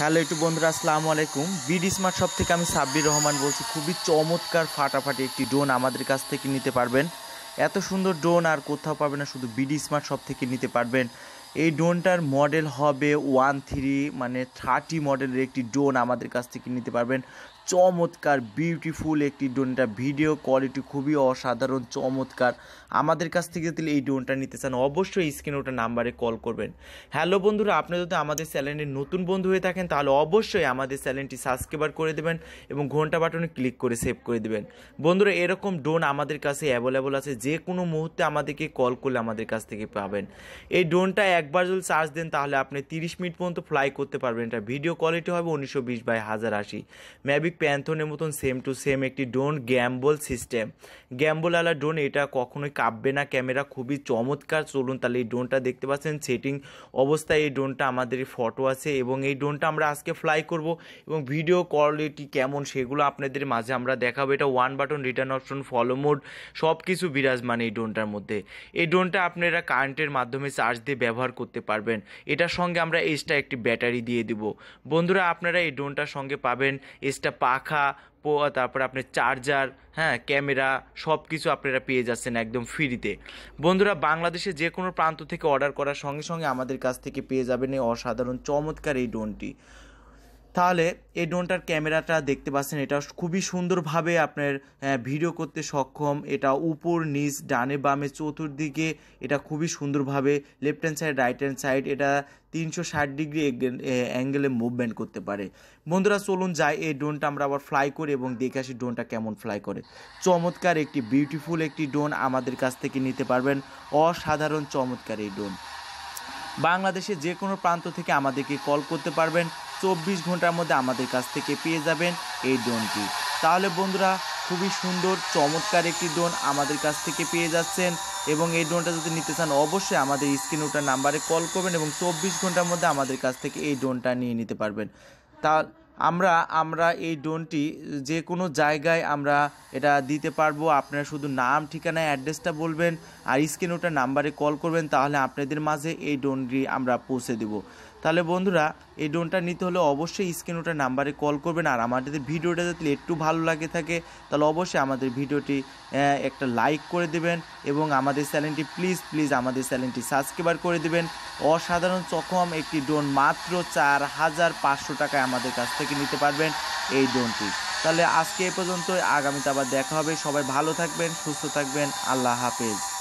hello একটু বন্ধুরা আসসালামু আলাইকুম বিডি স্মার্ট শপ থেকে আমি সাব্বির রহমান বলছি খুবই চমৎকার ফাটাফাটি একটি ড্রোন আমাদের কাছ থেকে নিতে পারবেন এত সুন্দর ড্রোন আর কোথাও পাবেন না শুধু বিডি স্মার্ট শপ থেকে নিতে পারবেন এই ড্রোনটার মডেল হবে ওয়ান থ্রি মানে থার্টি মডেলের একটি ড্রোন আমাদের কাছ থেকে নিতে পারবেন চমৎকার বিউটিফুল একটি ড্রোনটা ভিডিও কোয়ালিটি খুবই অসাধারণ চমৎকার আমাদের কাছ থেকে তাহলে এই ড্রোনটা নিতে চান অবশ্যই স্ক্রিনে ওটা নাম্বারে কল করবেন হ্যালো বন্ধুরা আপনি যদি আমাদের চ্যানেলে নতুন বন্ধু হয়ে থাকেন তাহলে অবশ্যই আমাদের চ্যানেলটি সাবস্ক্রাইবার করে দেবেন এবং ঘন্টা বাটনে ক্লিক করে সেভ করে দেবেন বন্ধুরা এরকম ড্রোন আমাদের কাছে অ্যাভেলেবল আছে যে কোনো মুহূর্তে আমাদেরকে কল করলে আমাদের কাছ থেকে পাবেন এই ড্রোনটা এক একবার যদি চার্জ দেন তাহলে আপনি তিরিশ মিনিট পর্যন্ত ফ্লাই করতে পারবেন এটা ভিডিও কোয়ালিটি হবে উনিশশো বিশ বাই হাজার আশি ম্যাভিক প্যান্থনের মতন সেম টু সেম একটি ড্রোন গ্যাম্বল সিস্টেম গ্যাম্বল আলা ড্রোন এটা কখনোই কাঁপবে না ক্যামেরা খুবই চমৎকার চলুন তাহলে এই ড্রোনটা দেখতে পাচ্ছেন সেটিং অবস্থায় এই ড্রোনটা আমাদের ফটো আছে এবং এই ড্রোনটা আমরা আজকে ফ্লাই করব এবং ভিডিও কোয়ালিটি কেমন সেগুলো আপনাদের মাঝে আমরা দেখাবো এটা one button return option follow mode সব কিছু বিরাজমান এই ড্রোনটার মধ্যে এই ড্রোনটা আপনারা কারেন্টের মাধ্যমে চার্জ দিয়ে ব্যবহার করতে পারবেন এটার সঙ্গে আমরা এসটা একটি ব্যাটারি দিয়ে দিব বন্ধুরা আপনারা এই ড্রোনটার সঙ্গে পাবেন এক্সট্রা পাখা তারপর আপনার চার্জার হ্যাঁ ক্যামেরা সব কিছু আপনারা পেয়ে যাচ্ছেন একদম ফ্রিতে বন্ধুরা বাংলাদেশে যে কোনো প্রান্ত থেকে অর্ডার করার সঙ্গে সঙ্গে আমাদের কাছ থেকে পেয়ে যাবেন এই অসাধারণ চমৎকার এই ড্রোনটি তাহলে এই ড্রোনটার ক্যামেরাটা দেখতে পাচ্ছেন এটা খুবই সুন্দরভাবে আপনার ভিডিও করতে সক্ষম এটা উপর নিচ ডানে বামে চতুর্দিকে এটা খুবই সুন্দরভাবে left hand side right hand side এটা তিনশো ষাট ডিগ্রি অ্যাঙ্গেলে মুভমেন্ট করতে পারে বন্ধুরা চলুন যাই এই ড্রোনটা আমরা আবার ফ্লাই করি এবং দেখে আসি ড্রোনটা কেমন ফ্লাই করে চমৎকার একটি বিউটিফুল একটি ড্রোন আমাদের কাছ থেকে নিতে পারবেন অসাধারণ চমৎকার এই ড্রোন বাংলাদেশের যে কোনো প্রান্ত থেকে আমাদেরকে কল করতে পারবেন চব্বিশ ঘন্টার মধ্যে আমাদের কাছ থেকে পেয়ে যাবেন এই ড্রোনটি তাহলে বন্ধুরা খুবই সুন্দর চমৎকার একটি ড্রোন আমাদের কাছ থেকে পেয়ে যাচ্ছেন এবং এই ড্রোনটা যদি নিতে চান অবশ্যই আমাদের স্ক্রিন ওটার নাম্বারে কল করবেন এবং চব্বিশ ঘন্টার মধ্যে আমাদের কাছ থেকে এই ড্রোনটা নিয়ে নিতে পারবেন তা আমরা আমরা এই ড্রোনটি যে কোনো জায়গায় আমরা এটা দিতে পারবো আপনারা শুধু নাম ঠিকানা অ্যাড্রেসটা বলবেন আর স্ক্রিন ওটার নাম্বারে কল করবেন তাহলে আপনাদের মাঝে এই ড্রোনটি আমরা পৌঁছে দেবো তাহলে বন্ধুরা এই ড্রোনটা নিতে হলে অবশ্যই স্ক্রিন ওটার নাম্বারে কল করবেন আর আমার যদি ভিডিওটা যদি একটু ভালো লাগে থাকে তাহলে অবশ্যই আমাদের ভিডিওটি একটা লাইক করে দেবেন এবং আমাদের চ্যানেলটি প্লিজ প্লিজ আমাদের চ্যানেলটি সাবস্ক্রাইবার করে দেবেন অসাধারণ চকম একটি ড্রোন মাত্র চার হাজার পাঁচশো টাকায় আমাদের কাছ থেকে নিতে পারবেন এই ড্রোনটি তাহলে আজকে এ পর্যন্ত আগামীতে আবার দেখা হবে সবাই ভালো থাকবেন সুস্থ থাকবেন আল্লাহ হাফেজ